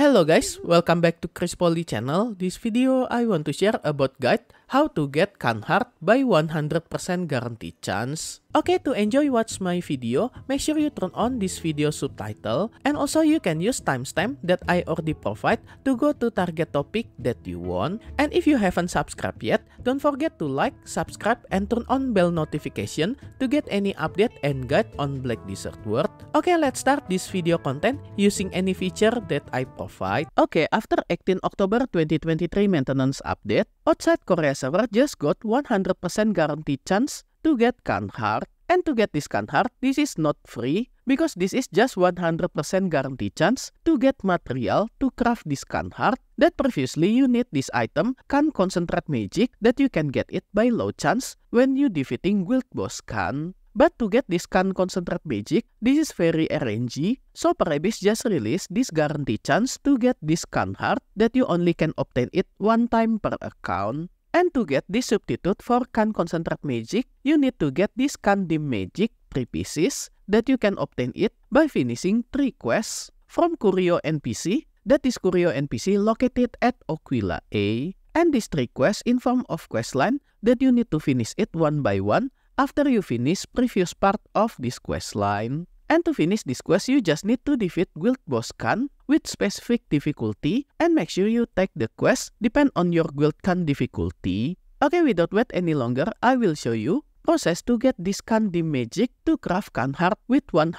Hello guys, welcome back to Chris Poly channel. This video I want to share about guide How to get Canhart by 100% guarantee chance. Okay, to enjoy watch my video, make sure you turn on this video subtitle and also you can use timestamp that I already provide to go to target topic that you want. And if you haven't subscribed yet, don't forget to like, subscribe, and turn on bell notification to get any update and guide on Black Desert World. Okay, let's start this video content using any feature that I provide. Okay, after 18 October 2023 maintenance update, Outside Korea server just got 100% guaranteed chance to get Khan Heart. And to get this Khan Heart, this is not free because this is just 100% guarantee chance to get material to craft this Khan Heart that previously you need this item Khan Concentrate Magic that you can get it by low chance when you defeating Guild Boss Khan. But to get this can concentrate magic, this is very RNG, so Parabis just released this guarantee chance to get this can heart that you only can obtain it one time per account. And to get this substitute for can concentrate magic, you need to get this can dim magic 3 pieces that you can obtain it by finishing 3 quests from Curio NPC, that is Curio NPC located at Aquila A. And this 3 quests in form of questline that you need to finish it one by one After you finish previous part of this quest line, and to finish this quest you just need to defeat Guild Boss Khan with specific difficulty and make sure you take the quest depend on your Guild Khan difficulty. Okay, without wait any longer, I will show you process to get this Candy magic to craft Khan heart with 100%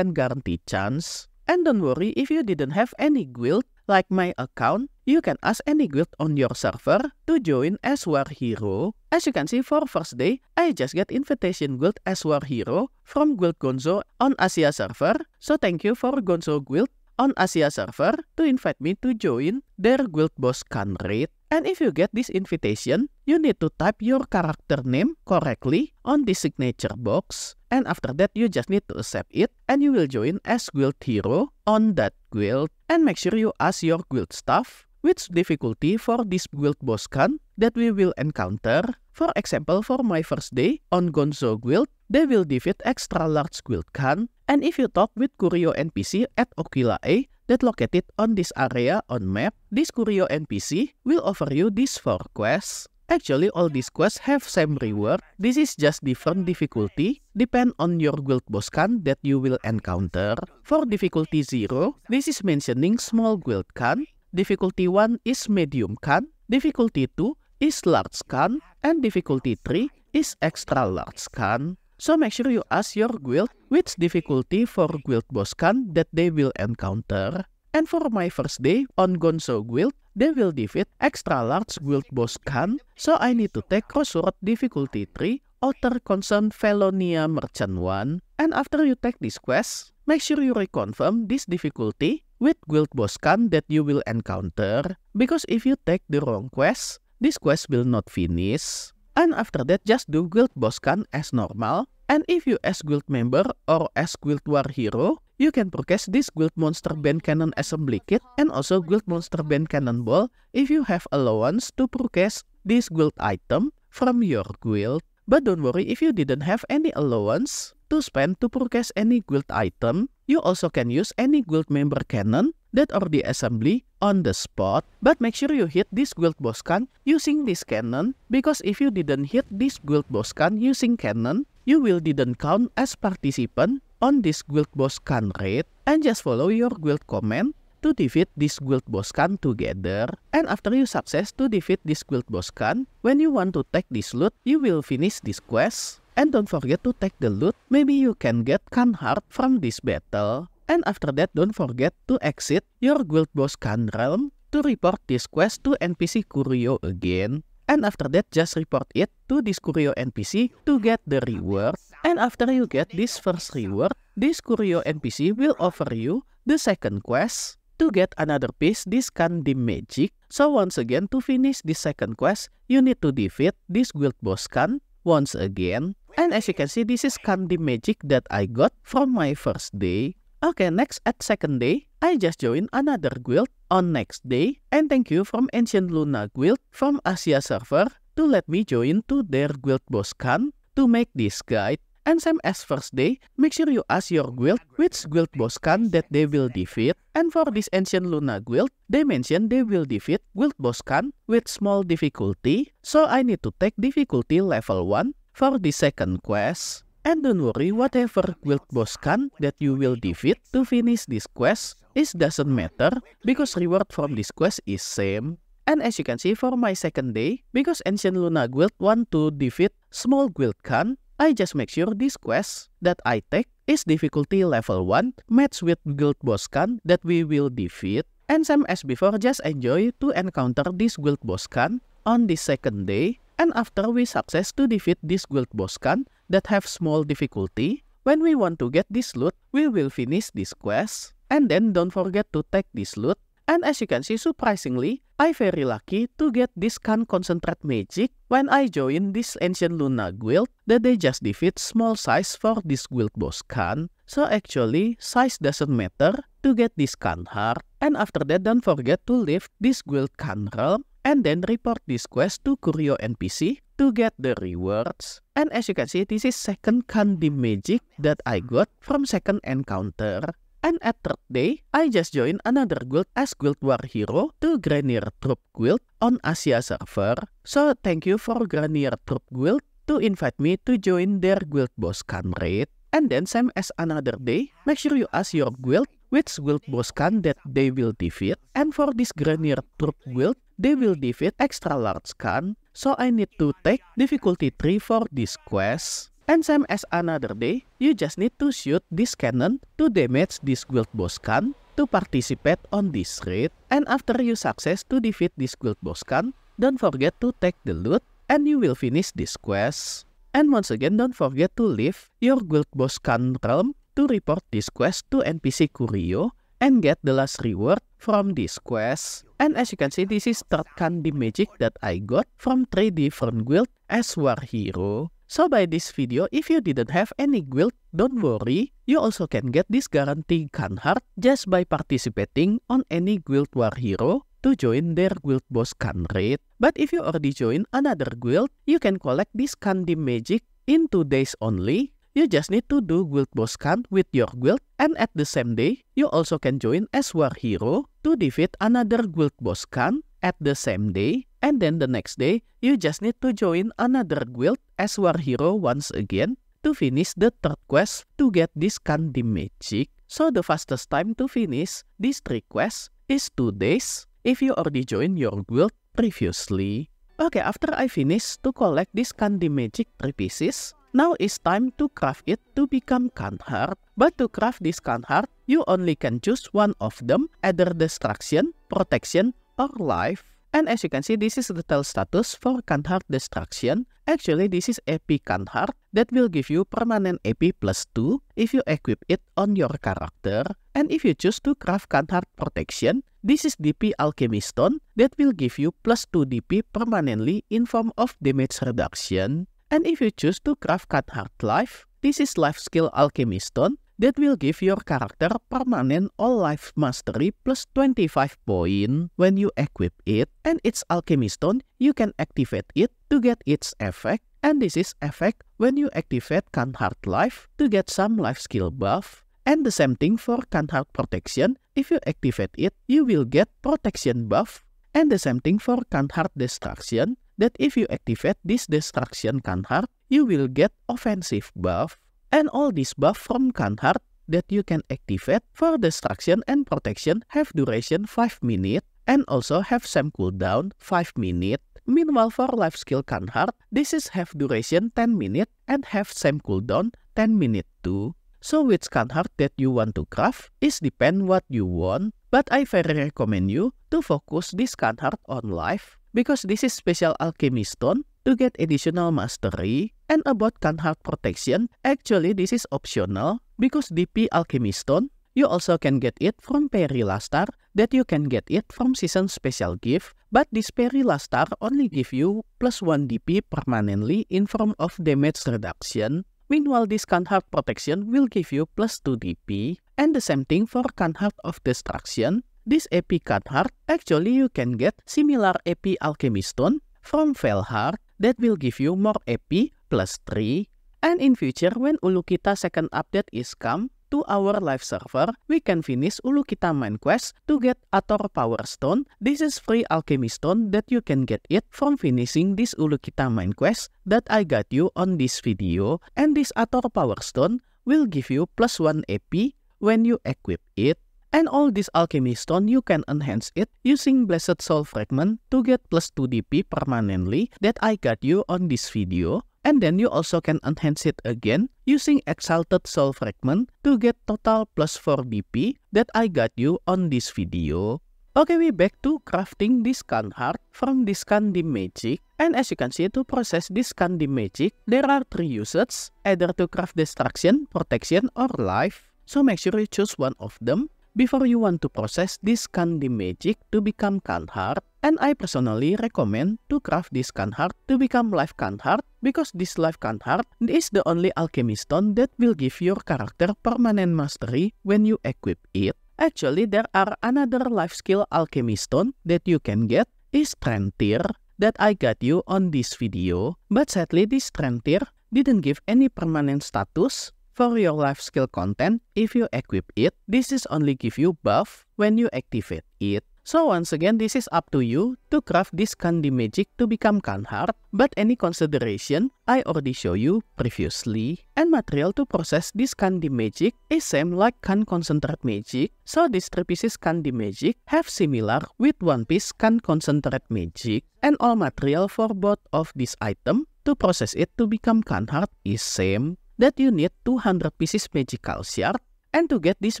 guarantee chance. And don't worry if you didn't have any guild, Like my account, you can ask any guild on your server to join as War Hero. As you can see for first day, I just get invitation guild as War Hero from Guild Gonzo on Asia server. So thank you for Gonzo Guild on Asia server to invite me to join their guild boss Kanrit. And if you get this invitation, you need to type your character name correctly on the signature box. And after that, you just need to accept it and you will join as guild hero on that guild. And make sure you ask your guild staff which difficulty for this guild boss can that we will encounter. For example, for my first day on Gonzo guild, they will defeat extra large guild can. And if you talk with Curio NPC at Okila A, that located on this area on map, this Curio NPC will offer you these 4 quests. Actually, all these quests have same reward, this is just different difficulty, depend on your guild boss that you will encounter. For difficulty 0, this is mentioning small guild can, difficulty 1 is medium can, difficulty 2 is large can, and difficulty 3 is extra large can. So make sure you ask your guild which difficulty for guild boss can that they will encounter. And for my first day on Gonzo guild, they will defeat extra large guild boss can. so I need to take crossword difficulty 3 Outer Concern Felonia Merchant 1. And after you take this quest, make sure you reconfirm this difficulty with Guild boss can that you will encounter, because if you take the wrong quest, this quest will not finish. And after that just do guild boss can as normal. And if you as guild member or as guild war hero, you can purchase this guild monster band cannon assembly kit and also guild monster band cannon ball if you have allowance to purchase this guild item from your guild. But don't worry if you didn't have any allowance to spend to purchase any guild item, You also can use any guild member cannon that or the assembly on the spot, but make sure you hit this guild boss can using this cannon, because if you didn't hit this guild boss can using cannon, you will didn't count as participant on this guild boss can raid, and just follow your guild command to defeat this guild boss can together. And after you success to defeat this guild boss can, when you want to take this loot, you will finish this quest. And don't forget to take the loot, maybe you can get Khanhart from this battle. And after that, don't forget to exit your guild boss Khan realm to report this quest to NPC Curio again. And after that, just report it to this Curio NPC to get the reward. And after you get this first reward, this Curio NPC will offer you the second quest to get another piece this Kandi magic. So once again, to finish this second quest, you need to defeat this guild boss Khan once again. And as you can see, this is candy magic that I got from my first day. Okay, next at second day, I just joined another guild on next day. And thank you from Ancient Luna guild from Asia server to let me join to their guild boss Khan to make this guide. and same as first day, make sure you ask your guild which guild boss can that they will defeat, and for this ancient Luna guild, they mention they will defeat guild boss can with small difficulty, so I need to take difficulty level 1 for the second quest. And don't worry, whatever guild boss can that you will defeat to finish this quest, it doesn't matter, because reward from this quest is same. And as you can see for my second day, because Ancient Luna Guild want to defeat small guild can. I just make sure this quest that I take is difficulty level 1 match with guild boss Khan that we will defeat and same as before just enjoy to encounter this guild boss Khan on the second day and after we success to defeat this guild boss Khan that have small difficulty, when we want to get this loot, we will finish this quest and then don't forget to take this loot And as you can see, surprisingly, I very lucky to get this can concentrate magic when I join this ancient Luna guild that they just defeat small size for this guild boss can. So actually, size doesn't matter to get this can heart. And after that, don't forget to leave this guild can realm and then report this quest to Curio NPC to get the rewards. And as you can see, this is second the magic that I got from second encounter. And at third day, I just joined another guild as Guild War Hero to Grenier Troop Guild on Asia server. So thank you for Grenier Troop Guild to invite me to join their guild boss can raid. And then same as another day, make sure you ask your guild which guild boss can that they will defeat. And for this Grenier troop guild, they will defeat extra large can. So I need to take difficulty 3 for this quest. And same as another day, you just need to shoot this cannon to damage this guild boss gun to participate on this raid. And after you success to defeat this guild boss gun, don't forget to take the loot and you will finish this quest. And once again, don't forget to leave your guild boss gun realm to report this quest to NPC Kurio and get the last reward from this quest. And as you can see, this is third candy magic that I got from three different guild as War Hero. So by this video, if you didn't have any guild, don't worry, you also can get this guarantee Kanhart just by participating on any guild war hero to join their guild boss Khan raid. But if you already join another guild, you can collect this candy magic in 2 days only. You just need to do guild boss can with your guild and at the same day, you also can join as war hero to defeat another guild boss can at the same day and then the next day, you just need to join another guild as War Hero once again to finish the third quest to get this candy Magic. So the fastest time to finish these three quests is 2 days if you already joined your guild previously. Okay, after I finish to collect this candy Magic 3 pieces, now it's time to craft it to become Kanhart. But to craft this Kanhart, you only can choose one of them, either Destruction, Protection, or Life. And as you can see, this is the tail status for Kanhard destruction. Actually, this is AP Kanhard that will give you permanent AP plus 2 if you equip it on your character. And if you choose to craft Kanhard protection, this is DP Alchemy Stone that will give you plus 2 DP permanently in form of damage reduction. And if you choose to craft Kanhard Life, this is Life Skill Alchemy Stone that will give your character permanent all life mastery plus 25 point when you equip it and its alchemy stone you can activate it to get its effect and this is effect when you activate Kanhart life to get some life skill buff and the same thing for Kanhart protection if you activate it you will get protection buff and the same thing for Kanhart destruction that if you activate this destruction Kanhart you will get offensive buff and all these buff from Kanhart that you can activate for destruction and protection have duration 5 minute and also have same cooldown 5 minute. Meanwhile for life skill Kanhart, this is have duration 10 minute and have same cooldown 10 minute too. So which Kanhart that you want to craft is depend what you want, but I very recommend you to focus this Kanhart on life because this is special alchemy stone to get additional mastery and about Canhart protection, actually this is optional because DP Alchemy Stone, you also can get it from Peri Lastar that you can get it from Season Special Gift, but this Peri Lastar only give you plus 1 DP permanently in form of damage reduction. Meanwhile, this Canhart protection will give you plus 2 DP, and the same thing for Canhart of Destruction. This AP Canhart, actually you can get similar AP Alchemy Stone from Heart that will give you more AP plus 3. And in future, when Ulukita second update is come to our live server, we can finish Ulukita main quest to get Ator Power Stone. This is free alchemy stone that you can get it from finishing this Ulukita main quest that I got you on this video. And this Ator Power Stone will give you plus 1 AP when you equip it. And all this alchemy stone, you can enhance it using Blessed Soul Fragment to get plus 2 DP permanently that I got you on this video. And then you also can enhance it again using exalted soul fragment to get total plus 4 BP that I got you on this video. Okay, we back to crafting this scan heart from this scan the magic. And as you can see to process this scan the magic, there are three uses, either to craft destruction, protection, or life. So make sure you choose one of them Before you want to process this candy magic to become can heart, and I personally recommend to craft this can heart to become life can heart because this life can heart is the only alchemy stone that will give your character permanent mastery when you equip it. Actually, there are another life skill alchemy stone that you can get is Trentir that I got you on this video, but sadly this Trentir didn't give any permanent status for your life skill content if you equip it. This is only give you buff when you activate it. So once again, this is up to you to craft this candy magic to become Kanhard, but any consideration I already show you previously. And material to process this candy magic is same like Kan concentrate magic, so this three pieces candy magic have similar with one piece Kan concentrate magic. And all material for both of this item to process it to become Kanhard is same. that you need 200 pieces magical shard and to get this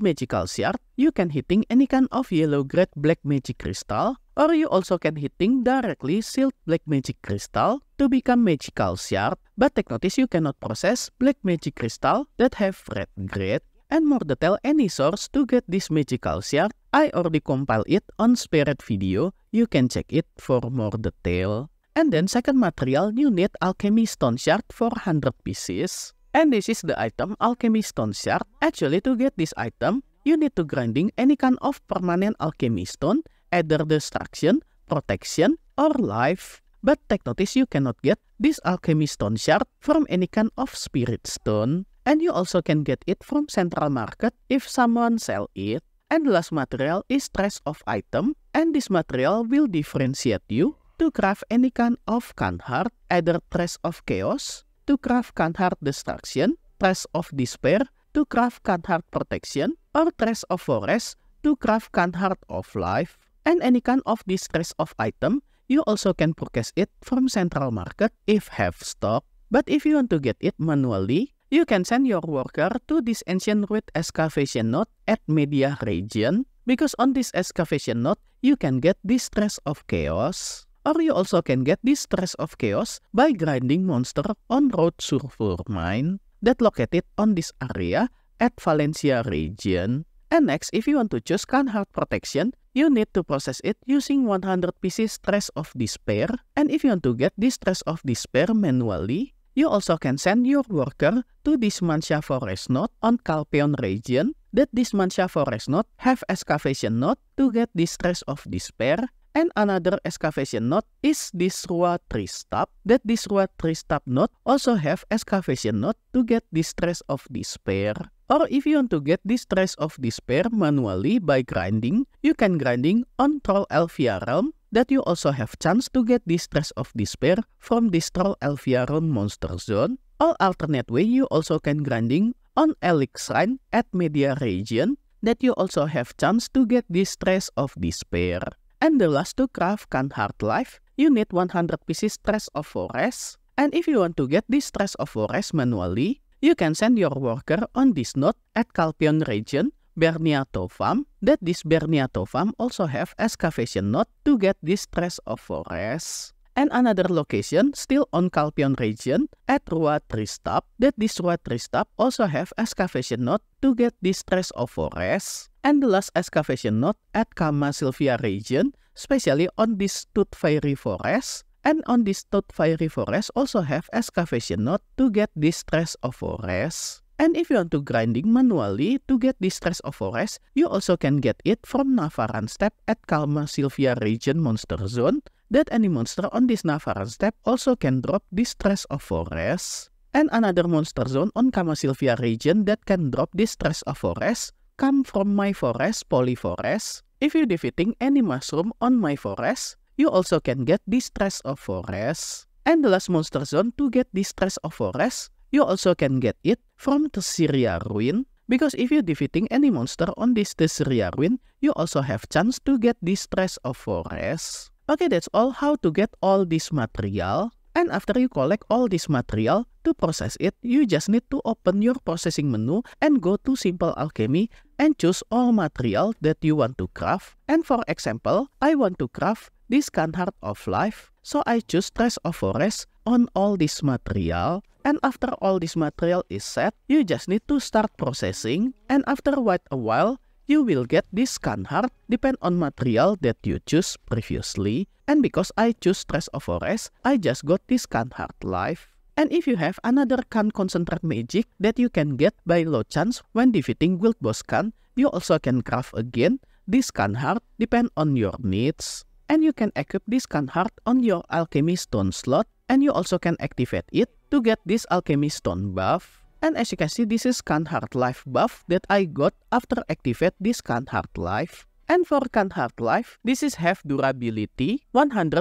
magical shard, you can hitting any kind of yellow great black magic crystal or you also can hitting directly sealed black magic crystal to become magical shard but take notice you cannot process black magic crystal that have red grade and more detail any source to get this magical shard. I already compile it on spirit video, you can check it for more detail. And then second material you need alchemy stone shard for 100 pieces. And this is the item alchemy stone shard. Actually, to get this item, you need to grinding any kind of permanent alchemy stone, either destruction, protection, or life. But take notice you cannot get this alchemy stone shard from any kind of spirit stone. And you also can get it from central market if someone sell it. And last material is trace of item. And this material will differentiate you to craft any kind of canhard, either trace of chaos, to craft Canhard Destruction, Trace of Despair, to craft Canhard Protection, or Trace of Forest, to craft Canhard of Life, and any kind of distress of item, you also can purchase it from central market if have stock. But if you want to get it manually, you can send your worker to this ancient root excavation note at media region, because on this excavation note, you can get distress of chaos. or you also can get this stress of chaos by grinding monster on Road Surfur mine that located on this area at Valencia region. And next, if you want to choose Canhard Protection, you need to process it using 100 pieces Stress of Despair. And if you want to get this Stress of Despair manually, you also can send your worker to this Dismansha Forest Node on Calpeon region that this Dismansha Forest Node have Excavation Node to get this Stress of Despair and another excavation knot is this Rua 3 stop, that this Rua 3 stop knot also have excavation knot to get distress stress of despair. Or if you want to get distress stress of despair manually by grinding, you can grinding on Troll Elvia Realm that you also have chance to get distress stress of despair from this troll Elviaron monster zone, or alternate way you also can grinding on Elix Shrine at Media Region that you also have chance to get distress stress of despair. And the last to craft can hard life, you need 100 pieces stress of forest. And if you want to get this stress of forest manually, you can send your worker on this node at Calpion region, Berniato farm, that this Berniato farm also have excavation node to get this stress of forest and another location still on Calpion region at Rua Tristap that this Rua Tristap also have excavation note to get this trace of forest and the last excavation note at Kama Silvia region especially on this Tooth Fairy forest and on this Tooth Fairy forest also have excavation note to get this trace of forest. And if you want to grinding manually to get this stress of forest, you also can get it from Navaran Step at Kalma Sylvia Region Monster Zone that any monster on this Navaran step also can drop Distress of Forest, and another monster zone on Kamasylvia region that can drop Distress of Forest come from my forest Polyforest. If you defeating any mushroom on my forest, you also can get Distress of Forest. And the last monster zone to get Distress of Forest, you also can get it from the Tessiria Ruin because if you defeating any monster on this Tessiria Ruin, you also have chance to get Distress of Forest. Okay, that's all how to get all this material. And after you collect all this material, to process it, you just need to open your processing menu and go to Simple Alchemy and choose all material that you want to craft. And for example, I want to craft this canhard of Life, so I choose Trace of Forest on all this material. And after all this material is set, you just need to start processing. And after quite a while, you will get this scan depend on material that you choose previously and because I choose stress of rest, I just got this scan life. And if you have another can concentrate magic that you can get by low chance when defeating Guild Boss Khan, you also can craft again. This can heart depend on your needs. And you can equip this can heart on your alchemy stone slot and you also can activate it to get this alchemy stone buff. And as you can see, this is Kanhart Life buff that I got after activate this Kanhart Life. And for Kanhart Life, this is have durability, 150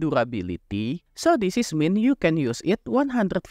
durability. So this is mean you can use it 150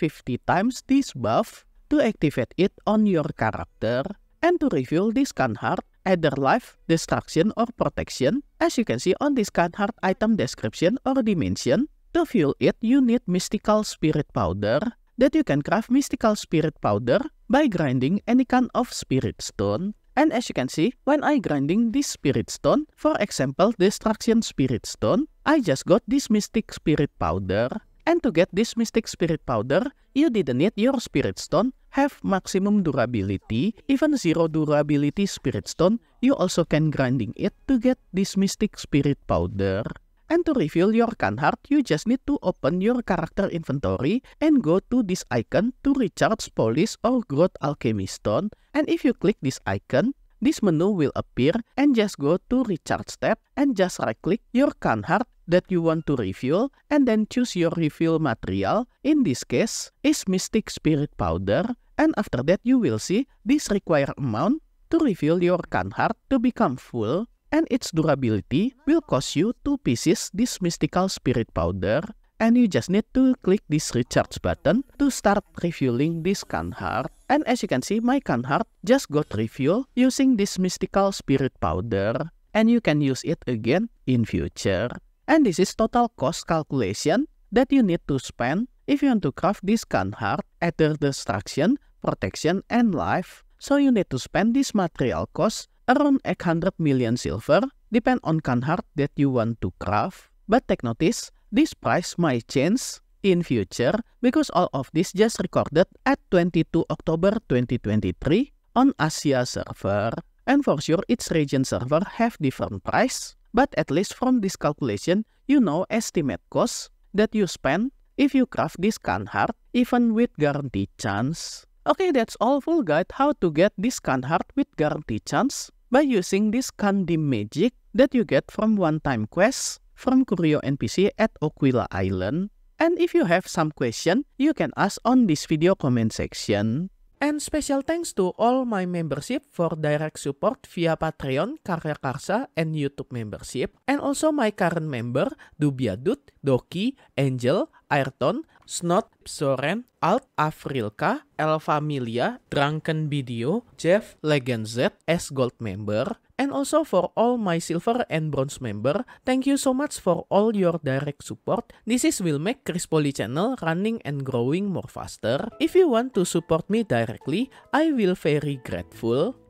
times this buff to activate it on your character and to refill this Kanhart either life, destruction, or protection. As you can see on this Kanhart item description or dimension, to fuel it you need mystical spirit powder that you can craft mystical spirit powder by grinding any kind of spirit stone. And as you can see, when I grinding this spirit stone, for example destruction spirit stone, I just got this mystic spirit powder. And to get this mystic spirit powder, you didn't need your spirit stone, have maximum durability, even zero durability spirit stone, you also can grinding it to get this mystic spirit powder. And to refill your Canhart, you just need to open your character inventory and go to this icon to recharge police or Growth Alchemy Stone. And if you click this icon, this menu will appear and just go to recharge tab and just right click your Canhart that you want to refill and then choose your refill material. In this case, is Mystic Spirit Powder and after that you will see this required amount to refill your Canhart to become full and its durability will cost you two pieces this mystical spirit powder and you just need to click this recharge button to start refueling this canhard. And as you can see, my canhard just got refueled using this mystical spirit powder and you can use it again in future. And this is total cost calculation that you need to spend if you want to craft this canhard. at the destruction, protection, and life. So you need to spend this material cost around 800 million silver, depend on Canhart that you want to craft, but take notice, this price might change in future because all of this just recorded at 22 October 2023 on Asia server. And for sure, its region server have different price, but at least from this calculation, you know estimate cost that you spend if you craft this Canhart even with guarantee chance. Okay, that's all full guide how to get this Canhart with guarantee chance. by using this candy magic that you get from one-time quest from Curio NPC at Aquila Island. And if you have some question, you can ask on this video comment section. And special thanks to all my membership for direct support via Patreon, Karya Karsa, and YouTube membership. And also my current member, Dubia Dut, Doki, Angel, Ayrton, Snot, Soren, Alt Afrilka, El Familia, Drunken Video, Jeff Legend Z, S Gold member, and also for all my silver and bronze member. Thank you so much for all your direct support. This is will make Chris Poly channel running and growing more faster. If you want to support me directly, I will very grateful.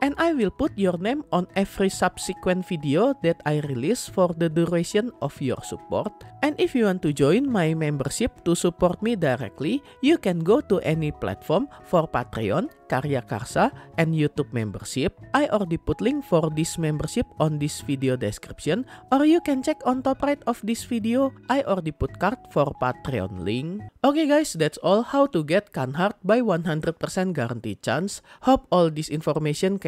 and I will put your name on every subsequent video that I release for the duration of your support. And if you want to join my membership to support me directly, you can go to any platform for Patreon, Karya Karsa, and YouTube membership. I already put link for this membership on this video description or you can check on top right of this video, I already put card for Patreon link. Okay guys, that's all how to get Canhart by 100% guarantee chance. Hope all this information can